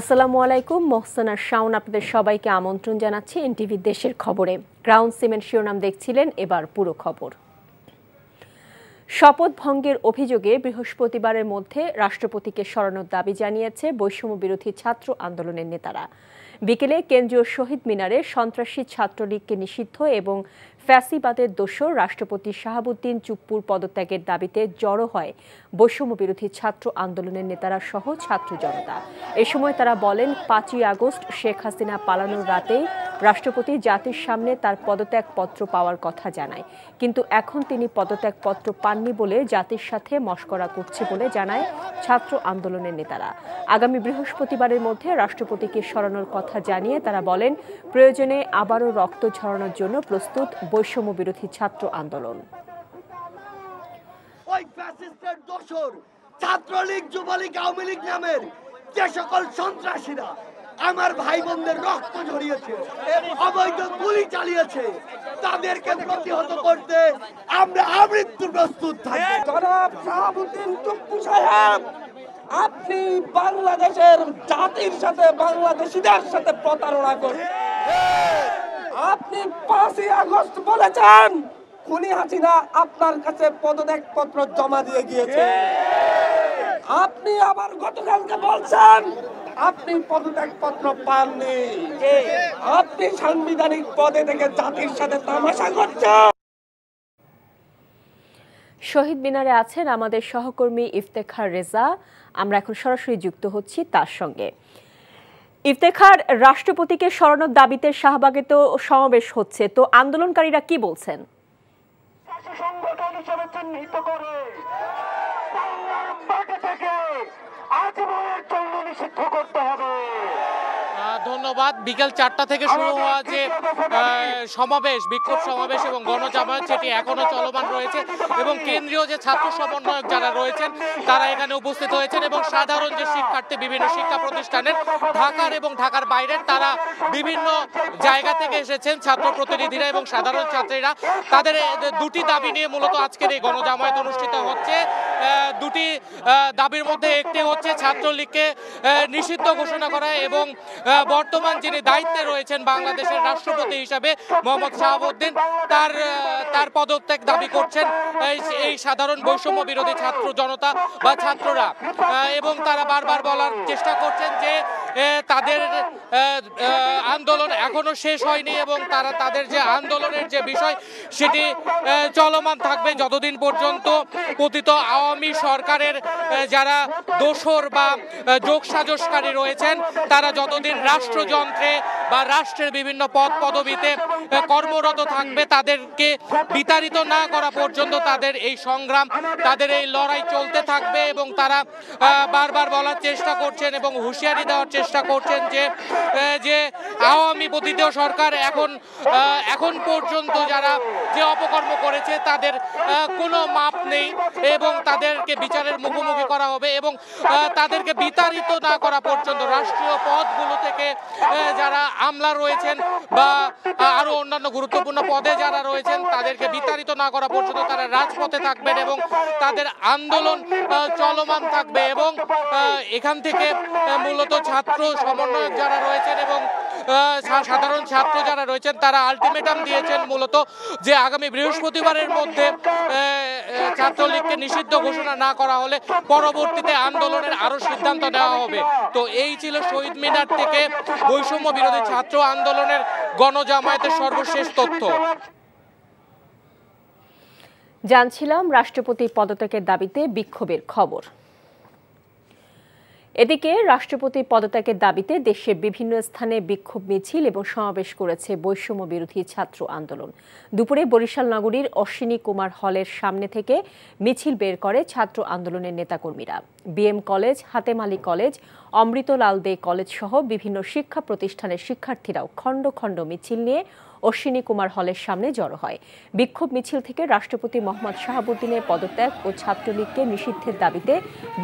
আসসালামু আলাইকুম মোহসানা শাওন আপনাদের সবাইকে আমন্ত্রণ জানাচ্ছি এনটিভি দেশের খবরে গ্রাউন্ড সিমেন্ট শিরোনাম দেখছিলেন এবার পুরো খবর শপথ ভঙ্গের অভিযোগে বৃহস্পতিবারের মধ্যে রাষ্ট্রপতিকে সরানোর দাবি জানিয়েছে বৈষম্য বিরোধী ছাত্র আন্দোলনের নেতারা বিকেলে কেন্দ্রীয় শহীদ মিনারে সন্ত্রাসী ছাত্রলীগকে নিষিদ্ধ এবং ফ্যাসিবাদের দোষর রাষ্ট্রপতি শাহাবুদ্দিন চুপ্পুর পদত্যাগের দাবিতে জড়ো হয় বৈষম্য বিরোধী ছাত্র আন্দোলনের নেতারা সহ ছাত্র জনতা এ সময় তারা বলেন পাঁচই আগস্ট শেখ হাসিনা পালানোর রাতেই রাষ্ট্রপতি জাতির সামনে তার পদত্যাগপত্র পাওয়ার কথা জানায় কিন্তু এখন তিনি পদত্যাগপত্র পাননি বলে জাতির সাথে মস্করা করছে বলে জানায় ছাত্র আন্দোলনের নেতারা আগামী বৃহস্পতিবারের মধ্যে রাষ্ট্রপতিকে সরানোর কথা জানিয়ে তারা বলেন প্রয়োজনে আবারও রক্ত ঝরানোর জন্য প্রস্তুত বৈষম্য বিরোধী ছাত্র আন্দোলন ছাত্রলীগ যুবলীগ আওয়ামী লীগ নামের যে সকল সন্ত্রাসীরা আমার ভাই বোনদের রক্ত ঝরিয়েছে অবৈধ গুলি চালিয়েছে তাদেরকে প্রতিহত করতে আমরা আমৃত্যু প্রস্তুত থাকি আপনি বাংলাদেশের জাতির সাথে বাংলাদেশিদের সাথে প্রতারণা করেন আপনি পাঁচই আগস্ট বলেছেন খুনি হাসিনা আপনার কাছে পদত্যাগ পত্র জমা দিয়ে গিয়েছে আপনি আবার গতকালকে বলছেন আপনি পদত্যাগ পত্র পাননি আপনি সাংবিধানিক পদে থেকে জাতির সাথে তামাশা করছেন শহীদ মিনারে আছেন আমাদের সহকর্মী ইফতেখার রেজা আমরা এখন সরাসরি যুক্ত হচ্ছি তার সঙ্গে ইফতেখার রাষ্ট্রপতিকে স্মরণের দাবিতে শাহবাগে তো সমাবেশ হচ্ছে তো আন্দোলনকারীরা কি বলছেন সংগঠন হিসেবে চিহ্নিত করে জীবনের জন্য নিষিদ্ধ করতে হবে ধন্যবাদ বিকেল চারটা থেকে শুরু হওয়া যে সমাবেশ বিক্ষোভ সমাবেশ এবং গণজামায়াত সেটি এখনও চলমান রয়েছে এবং কেন্দ্রীয় যে ছাত্র সমন্বয়ক যারা রয়েছেন তারা এখানে উপস্থিত হয়েছেন এবং সাধারণ যে শিক্ষার্থী বিভিন্ন শিক্ষা প্রতিষ্ঠানের ঢাকার এবং ঢাকার বাইরের তারা বিভিন্ন জায়গা থেকে এসেছেন ছাত্র প্রতিনিধিরা এবং সাধারণ ছাত্রীরা তাদের দুটি দাবি নিয়ে মূলত আজকের এই গণজামায়াত অনুষ্ঠিত হচ্ছে দুটি দাবির মধ্যে একটি হচ্ছে ছাত্রলীগকে নিষিদ্ধ ঘোষণা করা এবং বর্তমান বর্তমান যিনি দায়িত্বে রয়েছেন বাংলাদেশের রাষ্ট্রপতি হিসাবে মোহাম্মদ শাহাবুদ্দিন তার তার পদত্যাগ দাবি করছেন এই সাধারণ বৈষম্য বিরোধী ছাত্র জনতা বা ছাত্ররা এবং তারা বারবার বলার চেষ্টা করছেন যে তাদের আন্দোলন এখনো শেষ হয়নি এবং তারা তাদের যে আন্দোলনের যে বিষয় সেটি চলমান থাকবে যতদিন পর্যন্ত পতিত আওয়ামী সরকারের যারা দোসর বা যোগসাজসকারী রয়েছেন তারা যতদিন রাষ্ট্রযন্ত্রে বা রাষ্ট্রের বিভিন্ন পদ পদবিতে কর্মরত থাকবে তাদেরকে বিতাড়িত না করা পর্যন্ত তাদের এই সংগ্রাম তাদের এই লড়াই চলতে থাকবে এবং তারা বারবার বলার চেষ্টা করছেন এবং হুঁশিয়ারি দেওয়ার চেষ্টা চেষ্টা করছেন যে যে আওয়ামী প্রতিদেয় সরকার এখন এখন পর্যন্ত যারা যে অপকর্ম করেছে তাদের কোনো মাপ নেই এবং তাদেরকে বিচারের মুখোমুখি করা হবে এবং তাদেরকে বিতাড়িত না করা পর্যন্ত রাষ্ট্রীয় পদগুলো থেকে যারা আমলা রয়েছেন বা আরও অন্যান্য গুরুত্বপূর্ণ পদে যারা রয়েছেন তাদেরকে বিতাড়িত না করা পর্যন্ত তারা রাজপথে থাকবেন এবং তাদের আন্দোলন চলমান থাকবে এবং এখান থেকে মূলত ছাত্র ছাত্র সমন্বয়ক যারা রয়েছেন এবং সাধারণ ছাত্র যারা রয়েছেন তারা আলটিমেটাম দিয়েছেন মূলত যে আগামী বৃহস্পতিবারের মধ্যে ছাত্রলীগকে নিষিদ্ধ ঘোষণা না করা হলে পরবর্তীতে আন্দোলনের আরও সিদ্ধান্ত নেওয়া হবে তো এই ছিল শহীদ মিনার থেকে বৈষম্য বিরোধী ছাত্র আন্দোলনের গণজামায়াতের সর্বশেষ তথ্য জানছিলাম রাষ্ট্রপতি পদত্যাগের দাবিতে বিক্ষোভের খবর এদিকে রাষ্ট্রপতি পদত্যাগের দাবিতে দেশের বিভিন্ন স্থানে বিক্ষোভ মিছিল এবং সমাবেশ করেছে বৈষম্য বিরোধী ছাত্র আন্দোলন দুপুরে বরিশাল নগরীর অশ্বিনী কুমার হলের সামনে থেকে মিছিল বের করে ছাত্র আন্দোলনের নেতাকর্মীরা BM college Hatem Ali college Amritlal De college সহ বিভিন্ন শিক্ষা প্রতিষ্ঠানের শিক্ষার্থীরাও খণ্ড খণ্ড মিছিল নিয়ে অশ্বিনী কুমার হলের সামনে জড়ো হয় বিক্ষোভ মিছিল থেকে রাষ্ট্রপতি মোহাম্মদ শাহাবুদ্দিনের পদত্যাগ ও ছাত্রলীগকে নিষিদ্ধের দাবিতে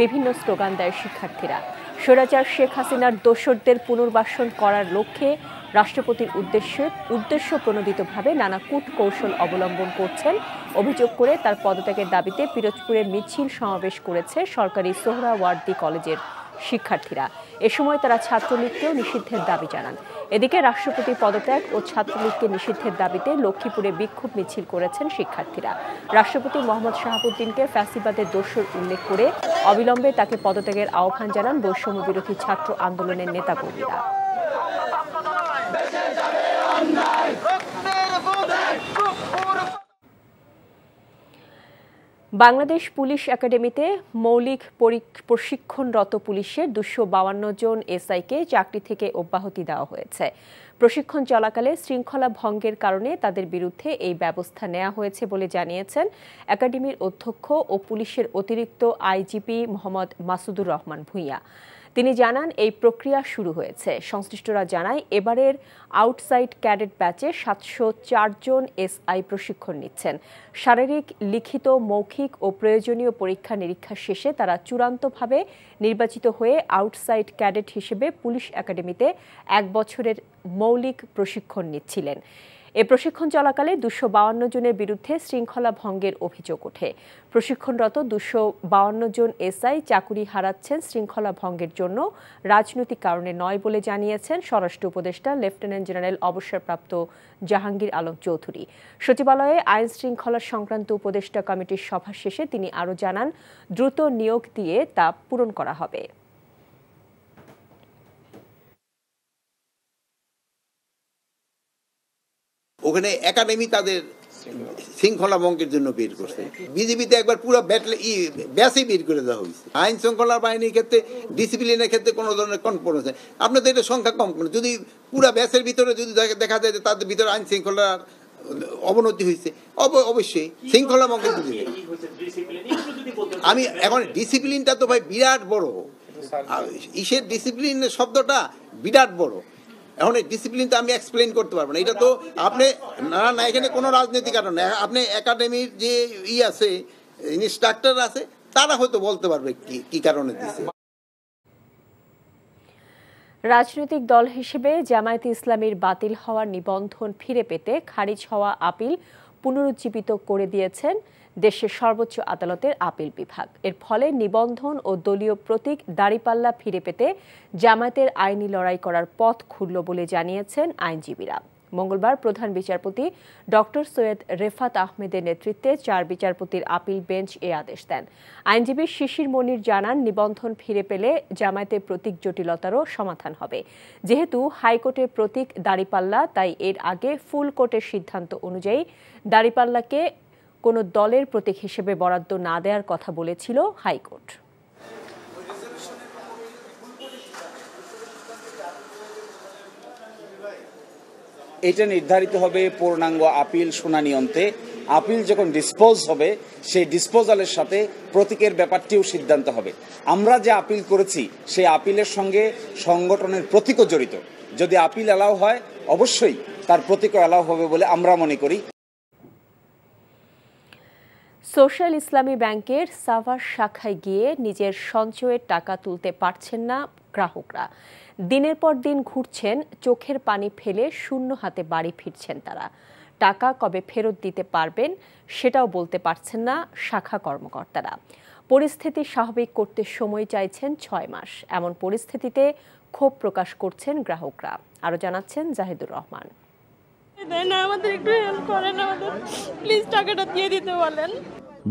বিভিন্ন স্লোগান দেয় শিক্ষার্থীরা স্বৈরাচার শেখ হাসিনার দোসরদের পুনর্বাসন করার লক্ষ্যে রাষ্ট্রপতির উদ্দেশ্যে উদ্দেশ্য প্রণোদিতভাবে নানা কূট কৌশল অবলম্বন করছেন অভিযোগ করে তার পদত্যাগের দাবিতে পিরোজপুরে মিছিল সমাবেশ করেছে সরকারি সোহরাওয়ার্দি কলেজের শিক্ষার্থীরা এ সময় তারা ছাত্রলীগকেও নিষিদ্ধের দাবি জানান এদিকে রাষ্ট্রপতি পদত্যাগ ও ছাত্রলীগকে নিষিদ্ধের দাবিতে লক্ষ্মীপুরে বিক্ষোভ মিছিল করেছেন শিক্ষার্থীরা রাষ্ট্রপতি মোহাম্মদ শাহাবুদ্দিনকে ফ্যাসিবাদের দোষর উল্লেখ করে অবিলম্বে তাকে পদত্যাগের আহ্বান জানান বৈষম্য বিরোধী ছাত্র আন্দোলনের নেতাকর্মীরা বাংলাদেশ পুলিশ একাডেমিতে মৌলিক প্রশিক্ষণরত পুলিশের দুশো বাউান্ন জন এসআইকে চাকরি থেকে অব্যাহতি দেওয়া হয়েছে প্রশিক্ষণ চলাকালে শৃঙ্খলা ভঙ্গের কারণে তাদের বিরুদ্ধে এই ব্যবস্থা নেওয়া হয়েছে বলে জানিয়েছেন একাডেমির অধ্যক্ষ ও পুলিশের অতিরিক্ত আইজিপি মোহাম্মদ মাসুদুর রহমান ভূঁইয়া তিনি জানান এই প্রক্রিয়া শুরু হয়েছে সংশ্লিষ্টরা জানায় এবারের আউটসাইড ক্যাডেট ব্যাচে সাতশো চারজন এসআই প্রশিক্ষণ নিচ্ছেন শারীরিক লিখিত মৌখিক ও প্রয়োজনীয় পরীক্ষা নিরীক্ষা শেষে তারা চূড়ান্তভাবে নির্বাচিত হয়ে আউটসাইড ক্যাডেট হিসেবে পুলিশ একাডেমিতে এক বছরের মৌলিক প্রশিক্ষণ নিচ্ছিলেন এ প্রশিক্ষণ চলাকালে দুশো বাউন্ন জনের বিরুদ্ধে শৃঙ্খলা ভঙ্গের অভিযোগ ওঠে প্রশিক্ষণরত দুশো বাউন্ন জন এসআই চাকুরি হারাচ্ছেন শৃঙ্খলা ভঙ্গের জন্য রাজনৈতিক কারণে নয় বলে জানিয়েছেন স্বরাষ্ট্র উপদেষ্টা লেফটেন্যান্ট জেনারেল অবসরপ্রাপ্ত জাহাঙ্গীর আলম চৌধুরী সচিবালয়ে আইন শৃঙ্খলা সংক্রান্ত উপদেষ্টা কমিটির সভা শেষে তিনি আরও জানান দ্রুত নিয়োগ দিয়ে তা পূরণ করা হবে ওখানে একাডেমি তাদের শৃঙ্খলা ভঙ্গের জন্য বের করছে বিজেপিতে একবার পুরো ব্যাটলে ই ব্যাসই বের করে দেওয়া হয়েছে আইন শৃঙ্খলা বাহিনীর ক্ষেত্রে ডিসিপ্লিনের ক্ষেত্রে কোনো ধরনের কনফার্ম আছে আপনাদের এটা সংখ্যা কম যদি পুরো ব্যাসের ভিতরে যদি দেখা যায় যে তাদের ভিতরে আইন শৃঙ্খলার অবনতি হয়েছে অবশ্যই শৃঙ্খলা ভঙ্গের আমি এখন ডিসিপ্লিনটা তো ভাই বিরাট বড় ইসের ডিসিপ্লিনের শব্দটা বিরাট বড় এখন এই ডিসিপ্লিন তো আমি এক্সপ্লেন করতে পারবো না এটা তো আপনি না না এখানে কোনো রাজনীতি কারণ হ্যাঁ, আপনি একাডেমির যে ই আছে ইনস্ট্রাক্টর আছে তারা হয়তো বলতে পারবে কি কি কারণে দিছে রাজনৈতিক দল হিসেবে জামায়াত ইসলামীর বাতিল হওয়ার নিবন্ধন ফিরে পেতে খারিজ হওয়া আপিল পুনরুজ্জীবিত করে দিয়েছেন দেশের সর্বোচ্চ আদালতের আপিল বিভাগ এর ফলে নিবন্ধন ও দলীয় প্রতীক দাঁড়িপাল্লা ফিরে পেতে জামায়াতের আইনি লড়াই করার পথ খুলল বলে জানিয়েছেন আইনজীবীরা মঙ্গলবার প্রধান বিচারপতি ডক্টর সৈয়দ রেফাত আহমেদের নেতৃত্বে চার বিচারপতির আপিল বেঞ্চ এ আদেশ দেন আইনজীবী শিশির মনির জানান নিবন্ধন ফিরে পেলে জামায়াতের প্রতীক জটিলতারও সমাধান হবে যেহেতু হাইকোর্টের প্রতীক দাঁড়িপাল্লা তাই এর আগে ফুল কোর্টের সিদ্ধান্ত অনুযায়ী দাঁড়িপাল্লাকে কোনো দলের প্রতীক হিসেবে বরাদ্দ না দেওয়ার কথা বলেছিল হাইকোর্ট এটা নির্ধারিত হবে পূর্ণাঙ্গ আপিল শুনানি অন্তে আপিল যখন ডিসপোজ হবে সেই ডিসপোজালের সাথে প্রতীকের ব্যাপারটিও সিদ্ধান্ত হবে আমরা যে আপিল করেছি সেই আপিলের সঙ্গে সংগঠনের প্রতীকও জড়িত যদি আপিল অ্যালাউ হয় অবশ্যই তার প্রতীকও অ্যালাউ হবে বলে আমরা মনে করি সোশ্যাল ইসলামী ব্যাংকের সাভার শাখায় গিয়ে নিজের সঞ্চয়ের টাকা তুলতে পারছেন না গ্রাহকরা দিনের পর দিন ঘুরছেন চোখের পানি ফেলে শূন্য হাতে বাড়ি ফিরছেন তারা টাকা কবে ফেরত দিতে পারবেন সেটাও বলতে পারছেন না শাখা কর্মকর্তারা পরিস্থিতি স্বাভাবিক করতে সময় চাইছেন ছয় মাস এমন পরিস্থিতিতে ক্ষোভ প্রকাশ করছেন গ্রাহকরা আরও জানাচ্ছেন জাহিদুর রহমান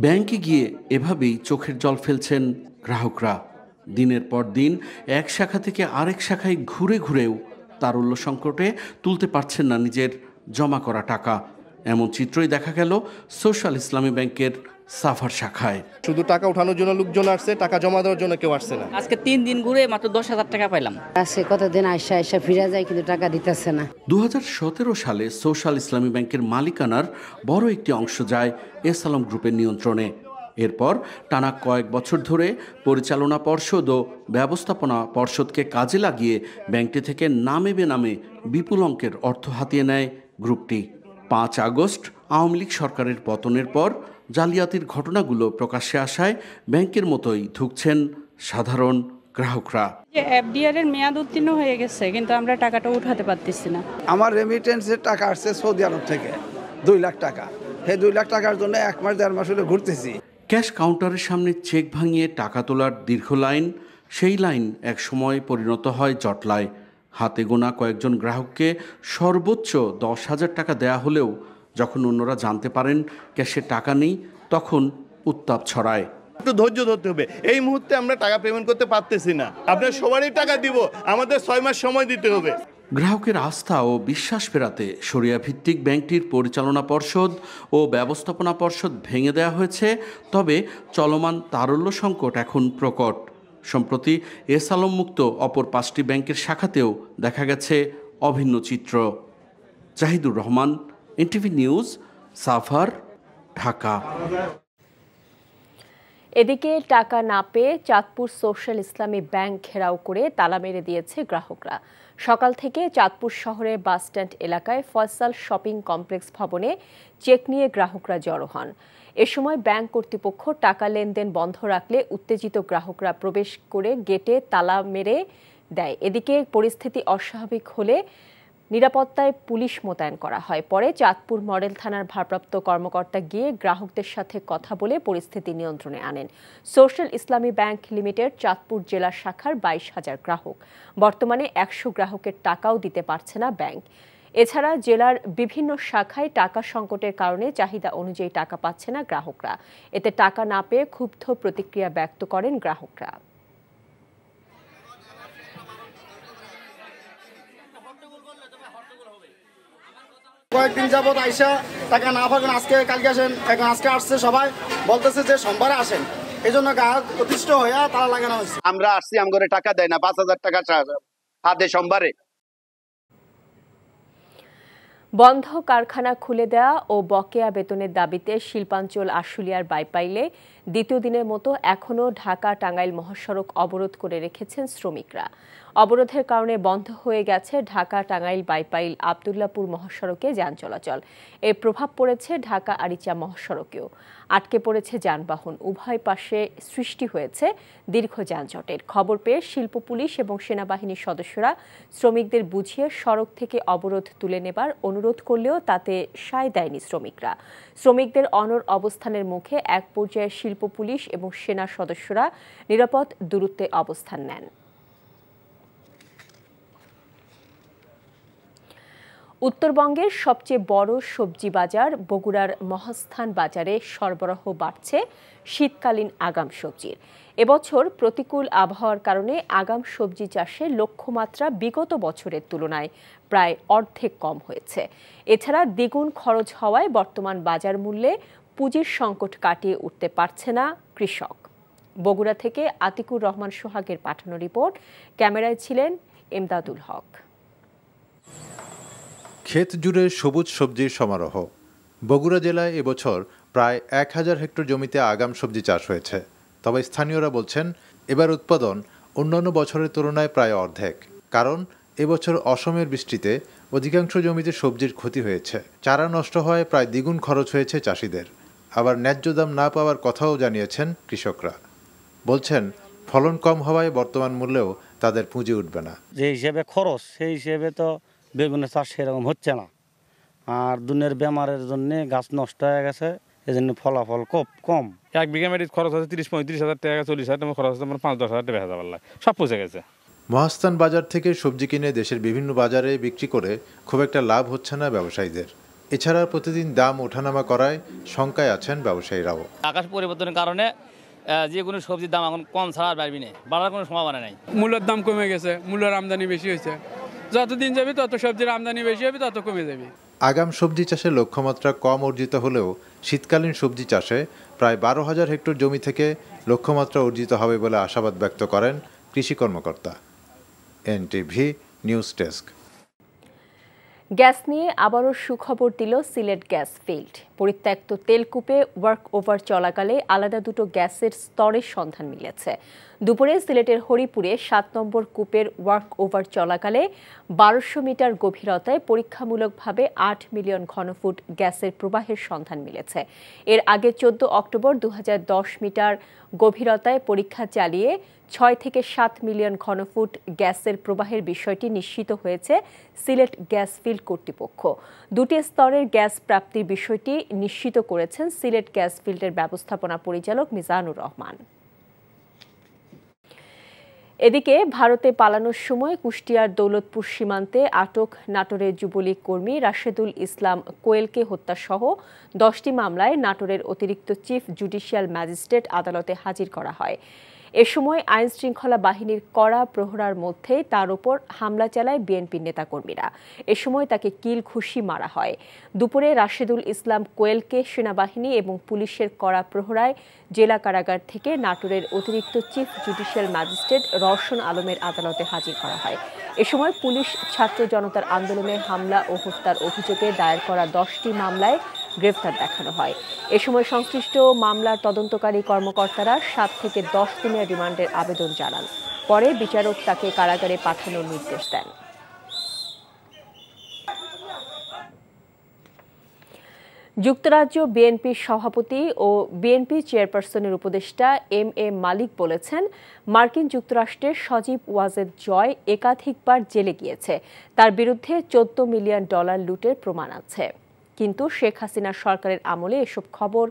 ব্যাংকে গিয়ে এভাবেই চোখের জল ফেলছেন গ্রাহকরা দিনের পর দিন এক শাখা থেকে আরেক শাখায় ঘুরে ঘুরেও তারল্য সংকটে তুলতে পারছেন না নিজের জমা করা টাকা এমন চিত্রই দেখা গেল সোশ্যাল ইসলামী ব্যাংকের সাফার শাখায় শুধু টাকা উঠানোর জন্য লোকজন আসছে টাকা জমা দেওয়ার জন্য কেউ আসছে না আজকে তিন দিন ঘুরে মাত্র দশ হাজার টাকা পাইলাম আজকে কতদিন আসা আয়সা ফিরে যায় কিন্তু টাকা দিতেছে না দু সালে সোশ্যাল ইসলামী ব্যাংকের মালিকানার বড় একটি অংশ যায় এস আলম গ্রুপের নিয়ন্ত্রণে এরপর টানা কয়েক বছর ধরে পরিচালনা পর্ষদ ও ব্যবস্থাপনা পর্ষদকে কাজে লাগিয়ে ব্যাংকটি থেকে নামে বেনামে বিপুল অঙ্কের অর্থ হাতিয়ে নেয় গ্রুপটি পাঁচ আগস্ট আওয়ামী লীগ সরকারের পতনের পর জালিয়াতির ঘটনাগুলো প্রকাশ্যে আসায় ব্যাংকের মতোই ধুকছেন সাধারণ গ্রাহকরা যে এফডিআর এর মেয়াদ উত্তীর্ণ হয়ে গেছে কিন্তু আমরা টাকাটা উঠাতে পারতেছি না আমার রেমিটেন্সের টাকা আসছে সৌদি আরব থেকে দুই লাখ টাকা সেই দুই লাখ টাকার জন্য এক মাস দেড় মাস হলে ঘুরতেছি ক্যাশ কাউন্টারের সামনে চেক ভাঙিয়ে টাকা তোলার দীর্ঘ লাইন সেই লাইন এক সময় পরিণত হয় জটলায় হাতে গোনা কয়েকজন গ্রাহককে সর্বোচ্চ দশ হাজার টাকা দেয়া হলেও যখন অন্যরা জানতে পারেন ক্যাশে টাকা নেই তখন উত্তাপ ছড়ায় একটু ধৈর্য ধরতে হবে এই মুহূর্তে আমরা টাকা পেমেন্ট করতে পারতেছি না আপনার সবারই টাকা দিব আমাদের ছয় মাস সময় দিতে হবে গ্রাহকের আস্থা ও বিশ্বাস ফেরাতে সরিয়া ভিত্তিক ব্যাংকটির পরিচালনা পর্ষদ ও ব্যবস্থাপনা পর্ষদ ভেঙে দেওয়া হয়েছে তবে চলমান তারল্য সংকট এখন প্রকট সম্প্রতি এস আলম মুক্ত অপর পাঁচটি ব্যাংকের শাখাতেও দেখা গেছে অভিন্ন চিত্র জাহিদুর রহমান এনটিভি নিউজ সাফার ঢাকা এদিকে টাকা না পেয়ে চাঁদপুর সোশ্যাল ইসলামী ব্যাংক ঘেরাও করে তালা মেরে দিয়েছে গ্রাহকরা সকাল থেকে চাঁদপুর শহরের বাসস্ট্যান্ড এলাকায় ফয়সাল শপিং কমপ্লেক্স ভবনে চেক নিয়ে গ্রাহকরা জড়ো হন এ সময় ব্যাংক কর্তৃপক্ষ টাকা লেনদেন বন্ধ রাখলে উত্তেজিত গ্রাহকরা প্রবেশ করে গেটে তালা মেরে দেয় এদিকে পরিস্থিতি অস্বাভাবিক হলে নিরাপত্তায় পুলিশ মোতায়েন করা হয় পরে চাঁদপুর মডেল থানার ভারপ্রাপ্ত কর্মকর্তা গিয়ে গ্রাহকদের সাথে কথা বলে পরিস্থিতি নিয়ন্ত্রণে আনেন সোশ্যাল ইসলামী ব্যাংক লিমিটেড চাঁদপুর জেলা শাখার বাইশ হাজার গ্রাহক বর্তমানে একশো গ্রাহকের টাকাও দিতে পারছে না ব্যাংক এছাড়া জেলার বিভিন্ন শাখায় টাকা সংকটের কারণে চাহিদা অনুযায়ী টাকা পাচ্ছে না গ্রাহকরা এতে টাকা না পেয়ে ক্ষুব্ধ প্রতিক্রিয়া ব্যক্ত করেন গ্রাহকরা কয়েকদিন যাবৎ আইসা তাকে না ভাবেন আজকে কালকে আসেন এখন আজকে আসছে সবাই বলতেছে যে সোমবারে আসেন এই জন্য গ্রাহক অতিষ্ঠ হইয়া তারা লাগানো হয়েছে আমরা আসছি আমগরে টাকা দেয় না পাঁচ হাজার টাকা হাতে সোমবারে বন্ধ কারখানা খুলে দেয়া ও বকেয়া বেতনের দাবিতে শিল্পাঞ্চল আশুলিয়ার বাইপাইলে দ্বিতীয় দিনের মতো এখনও ঢাকা টাঙ্গাইল মহাসড়ক অবরোধ করে রেখেছেন শ্রমিকরা অবরোধের কারণে বন্ধ হয়ে গেছে ঢাকা টাঙ্গাইল বাইপাইল আবদুল্লাপুর মহাসড়কে যান চলাচল এর প্রভাব পড়েছে ঢাকা আরিচা মহাসড়কেও আটকে পড়েছে যানবাহন উভয় পাশে সৃষ্টি হয়েছে দীর্ঘ যানজটের খবর পেয়ে শিল্প পুলিশ এবং সেনাবাহিনীর সদস্যরা শ্রমিকদের বুঝিয়ে সড়ক থেকে অবরোধ তুলে নেবার অনুরোধ করলেও তাতে সায় দেয়নি শ্রমিকরা শ্রমিকদের অনর অবস্থানের মুখে এক পর্যায়ে শিল্প পুলিশ এবং সেনা সদস্যরা নিরাপদ দূরত্বে অবস্থান নেন উত্তরবঙ্গের সবচেয়ে বড় সবজি বাজার বগুড়ার মহাস্থান বাজারে সরবরাহ বাড়ছে শীতকালীন আগাম সবজির এবছর প্রতিকূল আবহাওয়ার কারণে আগাম সবজি চাষে লক্ষ্যমাত্রা বিগত বছরের তুলনায় প্রায় অর্ধেক কম হয়েছে এছাড়া দ্বিগুণ খরচ হওয়ায় বর্তমান বাজার মূল্যে পুঁজির সংকট কাটিয়ে উঠতে পারছে না কৃষক বগুড়া থেকে আতিকুর রহমান সোহাগের পাঠানো রিপোর্ট ক্যামেরায় ছিলেন এমদাদুল হক ক্ষেত জুড়ে সবুজ সবজির সমারোহ বগুড়া জেলায় এবছর প্রায় এক হাজার হেক্টর জমিতে আগাম সবজি চাষ হয়েছে তবে স্থানীয়রা বলছেন এবার উৎপাদন অন্যান্য বছরের তুলনায় প্রায় অর্ধেক কারণ এবছর অসমের বৃষ্টিতে অধিকাংশ জমিতে সবজির ক্ষতি হয়েছে চারা নষ্ট হয় প্রায় দ্বিগুণ খরচ হয়েছে চাষিদের আবার ন্যায্য দাম না পাওয়ার কথাও জানিয়েছেন কৃষকরা বলছেন ফলন কম হওয়ায় বর্তমান মূল্যেও তাদের পুঁজি উঠবে না যে হিসেবে খরচ সেই হিসেবে তো বেগুনের চাষ সেরকম হচ্ছে না আর দুনের বেমারের জন্য গাছ নষ্ট হয়ে গেছে এই জন্য ফলাফল খুব কম এক বিঘা মেরিজ খরচ হচ্ছে তিরিশ পঁয়ত্রিশ হাজার টাকা চল্লিশ হাজার টাকা খরচ হচ্ছে মানে পাঁচ দশ হাজার টাকা হাজার লাগে সব পৌঁছে গেছে মহাস্থান বাজার থেকে সবজি কিনে দেশের বিভিন্ন বাজারে বিক্রি করে খুব একটা লাভ হচ্ছে না ব্যবসায়ীদের এছাড়া প্রতিদিন দাম ওঠানামা করায় শঙ্কায় আছেন ব্যবসায়ীরাও আকাশ পরিবর্তনের কারণে যে কোনো সবজির দাম এখন কম ছাড়া আর বাড়বি বাড়ার কোনো সম্ভাবনা নাই মূল্যের দাম কমে গেছে মূল্যের আমদানি বেশি হয়েছে যত দিন যাবে তত সবজির আমদানি বেশি হবে তত কমে যাবে আগাম সবজি চাষে লক্ষ্যমাত্রা কম অর্জিত হলেও শীতকালীন সবজি চাষে প্রায় বারো হাজার হেক্টর জমি থেকে লক্ষ্যমাত্রা অর্জিত হবে বলে আশাবাদ ব্যক্ত করেন কৃষি কর্মকর্তা এনটিভি নিউজ ডেস্ক গ্যাস নিয়ে আবারও সুখবর দিল সিলেট গ্যাস ফিল্ড পরিত্যক্ত তেলকূপে ওয়ার্ক ওভার চলাকালে আলাদা দুটো গ্যাসের স্তরের সন্ধান মিলেছে দুপুরে সিলেটের হরিপুরে সাত নম্বর কূপের ওয়ার্ক ওভার চলাকালে বারোশো মিটার গভীরতায় পরীক্ষামূলকভাবে আট মিলিয়ন ঘনফুট গ্যাসের প্রবাহের সন্ধান মিলেছে এর আগে চোদ্দ অক্টোবর দু মিটার গভীরতায় পরীক্ষা চালিয়ে ছয় থেকে সাত মিলিয়ন ঘনফুট গ্যাসের প্রবাহের বিষয়টি নিশ্চিত হয়েছে সিলেট গ্যাস ফিল্ড কর্তৃপক্ষ দুটি স্তরের গ্যাস প্রাপ্তির বিষয়টি নিশ্চিত করেছেন সিলেট গ্যাস ফিল্ডের ব্যবস্থাপনা পরিচালক মিজানুর রহমান এদিকে ভারতে পালানোর সময় কুষ্টিয়ার দৌলতপুর সীমান্তে আটক নাটোরের যুবলীগ কর্মী রাশেদুল ইসলাম কোয়েলকে হত্যাসহ দশটি মামলায় নাটোরের অতিরিক্ত চিফ জুডিশিয়াল ম্যাজিস্ট্রেট আদালতে হাজির করা হয় এ সময় আইন শৃঙ্খলা বাহিনীর কড়া প্রহরার মধ্যে তার ওপর হামলা চালায় বিএনপির নেতাকর্মীরা এ সময় তাকে কিল খুশি মারা হয় দুপুরে রাশেদুল ইসলাম কোয়েলকে সেনাবাহিনী এবং পুলিশের কড়া প্রহরায় জেলা কারাগার থেকে নাটোরের অতিরিক্ত চিফ জুডিশিয়াল ম্যাজিস্ট্রেট রওশন আলমের আদালতে হাজির করা হয় এ সময় পুলিশ ছাত্র জনতার আন্দোলনে হামলা ও হত্যার অভিযোগে দায়ের করা দশটি মামলায় গ্রেফতার দেখানো হয় এ সময় সংশ্লিষ্ট মামলার তদন্তকারী কর্মকর্তারা সাত থেকে দশ দিনের রিমান্ডের আবেদন জানান পরে বিচারক তাকে কারাগারে পাঠানোর নির্দেশ দেন যুক্তরাজ্য বিএনপির সভাপতি ও বিএনপি চেয়ারপারসনের উপদেষ্টা এম এ মালিক বলেছেন মার্কিন যুক্তরাষ্ট্রের সজীব ওয়াজেদ জয় একাধিকবার জেলে গিয়েছে তার বিরুদ্ধে চোদ্দ মিলিয়ন ডলার লুটের প্রমাণ আছে কিন্তু শেখ হাসিনা সরকারের আমলে এসব খবর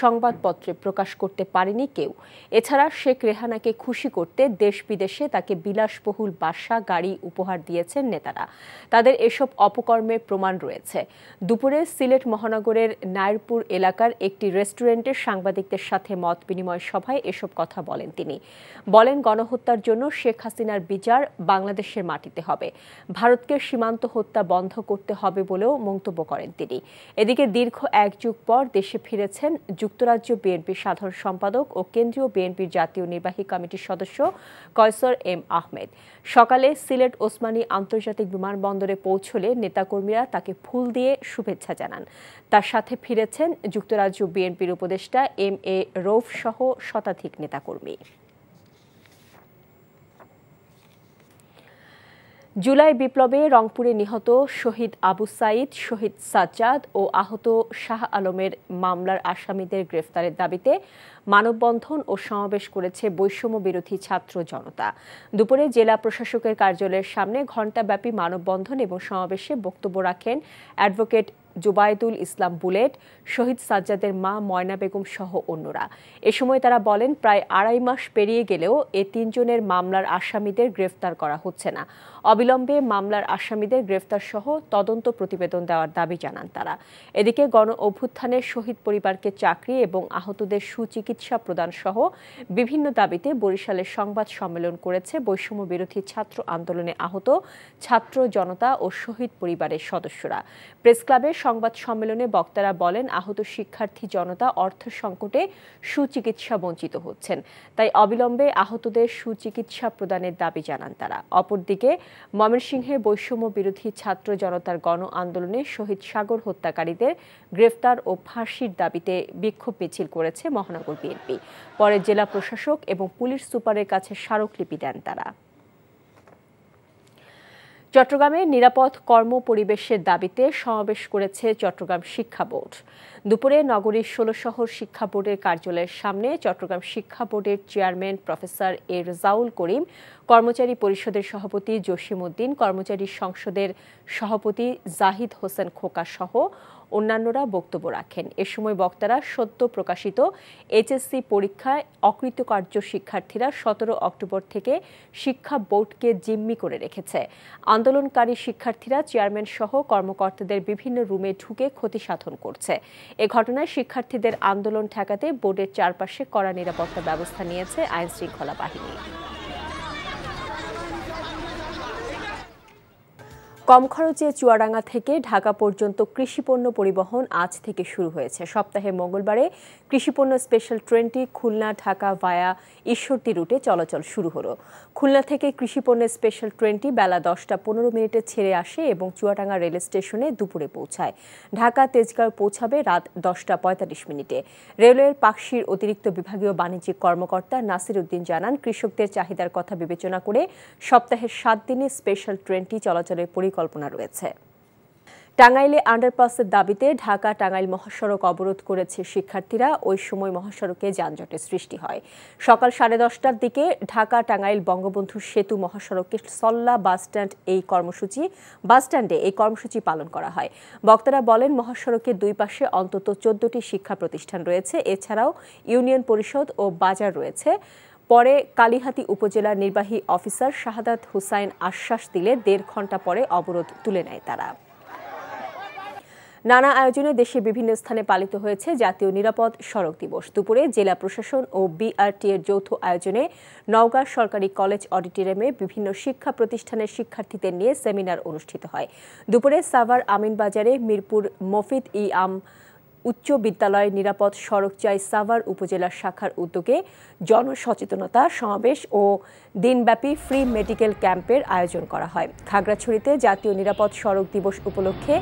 সংবাদপত্রে প্রকাশ করতে পারেনি কেউ এছাড়া শেখ রেহানাকে খুশি করতে দেশ বিদেশে তাকে বিলাসবহুল বাসা গাড়ি উপহার দিয়েছেন নেতারা তাদের এসব অপকর্মের প্রমাণ রয়েছে দুপুরে সিলেট মহানগরের নায়রপুর এলাকার একটি রেস্টুরেন্টের সাংবাদিকদের সাথে মত বিনিময় সভায় এসব কথা বলেন তিনি বলেন গণহত্যার জন্য শেখ হাসিনার বিচার বাংলাদেশের মাটিতে হবে ভারতকে সীমান্ত হত্যা বন্ধ করতে হবে বলেও মন্তব্য করেন তিনি এদিকে দীর্ঘ এক যুগ পর দেশে ফিরেছেন যুক্তরাজ্য বিএনপির সাধারণ সম্পাদক ও কেন্দ্রীয় বিএনপির জাতীয় নির্বাহী কমিটির সদস্য কয়সর এম আহমেদ সকালে সিলেট ওসমানী আন্তর্জাতিক বিমানবন্দরে পৌঁছলে নেতাকর্মীরা তাকে ফুল দিয়ে শুভেচ্ছা জানান তার সাথে ফিরেছেন যুক্তরাজ্য বিএনপির উপদেষ্টা এম এ রৌফ সহ শতাধিক নেতাকর্মী জুলাই বিপ্লবে রংপুরে নিহত শহীদ আবু সাইদ শহীদ সাজ্জাদ ও আহত শাহ আলমের মামলার আসামিদের গ্রেফতারের দাবিতে মানববন্ধন ও সমাবেশ করেছে বৈষম্য বিরোধী ছাত্র জনতা দুপুরে জেলা প্রশাসকের কার্যালয়ের সামনে ঘণ্টাব্যাপী মানববন্ধন এবং সমাবেশে বক্তব্য রাখেন অ্যাডভোকেট জুবায়দুল ইসলাম বুলেট শহীদ সাজ্জাদের মা ময়না বেগম সহ অন্যরা এ সময় তারা বলেন প্রায় আড়াই মাস পেরিয়ে গেলেও এ তিনজনের মামলার আসামিদের গ্রেফতার করা হচ্ছে না অবিলম্বে মামলার আসামিদের গ্রেফতার সহ তদন্ত প্রতিবেদন দেওয়ার দাবি জানান তারা এদিকে গণ অভ্যুত্থানের শহীদ পরিবারকে চাকরি এবং আহতদের সুচিকিৎসা প্রদান সহ বিভিন্ন দাবিতে বরিশালের সংবাদ সম্মেলন করেছে বৈষম্য বিরোধী ছাত্র আন্দোলনে আহত ছাত্র জনতা ও শহীদ পরিবারের সদস্যরা প্রেস ক্লাবের সংবাদ সম্মেলনে বক্তারা বলেন আহত শিক্ষার্থী জনতা অর্থ সংকটে সুচিকিৎসা বঞ্চিত হচ্ছেন তাই অবিলম্বে আহতদের সুচিকিৎসা প্রদানের দাবি জানান তারা অপরদিকে ময়মনসিংহে বৈষম্য বিরোধী ছাত্র জনতার গণ আন্দোলনে শহীদ সাগর হত্যাকারীদের গ্রেফতার ও ফাঁসির দাবিতে বিক্ষোভ মিছিল করেছে মহানগর বিএনপি পরে জেলা প্রশাসক এবং পুলিশ সুপারের কাছে স্মারকলিপি দেন তারা চট্টগ্রামে নিরাপদ কর্ম পরিবেশের দাবিতে সমাবেশ করেছে চট্টগ্রাম শিক্ষা বোর্ড দুপুরে নগরীর শহর শিক্ষা বোর্ডের কার্যালয়ের সামনে চট্টগ্রাম শিক্ষা বোর্ডের chairman professor A Rezaul Karim কর্মচারী পরিষদের সভাপতি জসিম উদ্দিন কর্মচারী সংসদের সভাপতি জাহিদ হোসেন খোকা সহ অন্যান্যরা বক্তব্য রাখেন এ সময় বক্তারা সদ্য প্রকাশিত এইচএসসি পরীক্ষায় অকৃতকার্য শিক্ষার্থীরা সতেরো অক্টোবর থেকে শিক্ষা বোর্ডকে জিম্মি করে রেখেছে আন্দোলনকারী শিক্ষার্থীরা চেয়ারম্যান সহ কর্মকর্তাদের বিভিন্ন রুমে ঢুকে ক্ষতি সাধন করছে এ ঘটনায় শিক্ষার্থীদের আন্দোলন ঠেকাতে বোর্ডের চারপাশে কড়া নিরাপত্তা ব্যবস্থা নিয়েছে আইনশৃঙ্খলা বাহিনী কম খরচে চুয়াডাঙ্গা থেকে ঢাকা পর্যন্ত কৃষিপণ্য পরিবহন আজ থেকে শুরু হয়েছে সপ্তাহে মঙ্গলবারে কৃষিপণ্য স্পেশাল ট্রেনটি খুলনা ঢাকা ভায়া ঈশ্বরটি রুটে চলাচল শুরু হলো খুলনা থেকে কৃষিপণ্যের স্পেশাল ট্রেনটি বেলা দশটা পনেরো মিনিটে ছেড়ে আসে এবং চুয়াডাঙ্গা রেল স্টেশনে দুপুরে পৌঁছায় ঢাকা তেজগাঁও পৌঁছাবে রাত দশটা পঁয়তাল্লিশ মিনিটে রেলওয়ের পাকশির অতিরিক্ত বিভাগীয় বাণিজ্যিক কর্মকর্তা নাসির উদ্দিন জানান কৃষকদের চাহিদার কথা বিবেচনা করে সপ্তাহের সাত দিনে স্পেশাল ট্রেনটি চলাচলের পরিকল্পনা রয়েছে টাঙ্গাইলে আন্ডারপাসের দাবিতে ঢাকা টাঙ্গাইল মহাসড়ক অবরোধ করেছে শিক্ষার্থীরা ওই সময় মহাসড়কে যানজটের সৃষ্টি হয় সকাল সাড়ে দশটার দিকে ঢাকা টাঙ্গাইল বঙ্গবন্ধু সেতু মহাসড়কে সল্লা বাসস্ট্যান্ড এই কর্মসূচি বাসস্ট্যান্ডে এই কর্মসূচি পালন করা হয় বক্তারা বলেন মহাসড়কের দুই পাশে অন্তত চোদ্দটি শিক্ষা প্রতিষ্ঠান রয়েছে এছাড়াও ইউনিয়ন পরিষদ ও বাজার রয়েছে পরে কালিহাতি উপজেলার নির্বাহী অফিসার শাহাদাত হুসাইন আশ্বাস দিলে দেড় ঘন্টা পরে অবরোধ তুলে নেয় তারা নানা আয়োজনে দেশে বিভিন্ন স্থানে পালিত হয়েছে জাতীয় নিরাপদ সড়ক দিবস দুপুরে জেলা প্রশাসন ও বিআরটি এর যৌথ আয়োজনে নওগাঁ সরকারি কলেজ অডিটোরিয়ামে বিভিন্ন শিক্ষা প্রতিষ্ঠানের শিক্ষার্থীদের নিয়ে সেমিনার অনুষ্ঠিত হয় দুপুরে সাভার আমিন বাজারে মিরপুর মফিদ ই আম উচ্চ বিদ্যালয় নিরাপদ সড়ক চাই সাভার উপজেলার শাখার উদ্যোগে জনসচেতনতা সমাবেশ ও দিনব্যাপী ফ্রি মেডিকেল ক্যাম্পের আয়োজন করা হয় খাগড়াছড়িতে জাতীয় নিরাপদ সড়ক দিবস উপলক্ষে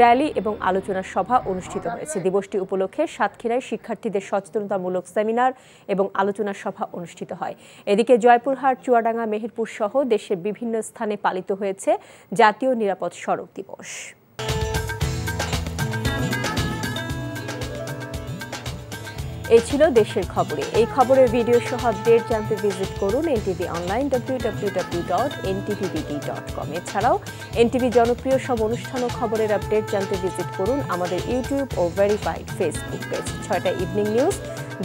র্যালি এবং আলোচনা সভা অনুষ্ঠিত হয়েছে দিবসটি উপলক্ষে সাতক্ষীরায় শিক্ষার্থীদের সচেতনতামূলক সেমিনার এবং আলোচনা সভা অনুষ্ঠিত হয় এদিকে জয়পুরহাট চুয়াডাঙ্গা মেহেরপুর সহ দেশের বিভিন্ন স্থানে পালিত হয়েছে জাতীয় নিরাপদ সড়ক দিবস এই ছিল দেশের খবরে এই খবরের ভিডিও সহ আপডেট জানতে ভিজিট করুন NTV online W dot dot com এছাড়াও এনটিভি জনপ্রিয় সব অনুষ্ঠান ও খবরের আপডেট জানতে ভিজিট করুন আমাদের ইউটিউব ও ভেরিফাইড ফেসবুক পেজ ছয়টা ইভিনিং নিউজ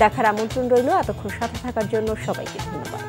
দেখার আমন্ত্রণ রইল এতক্ষণ সাথে থাকার জন্য সবাইকে ধন্যবাদ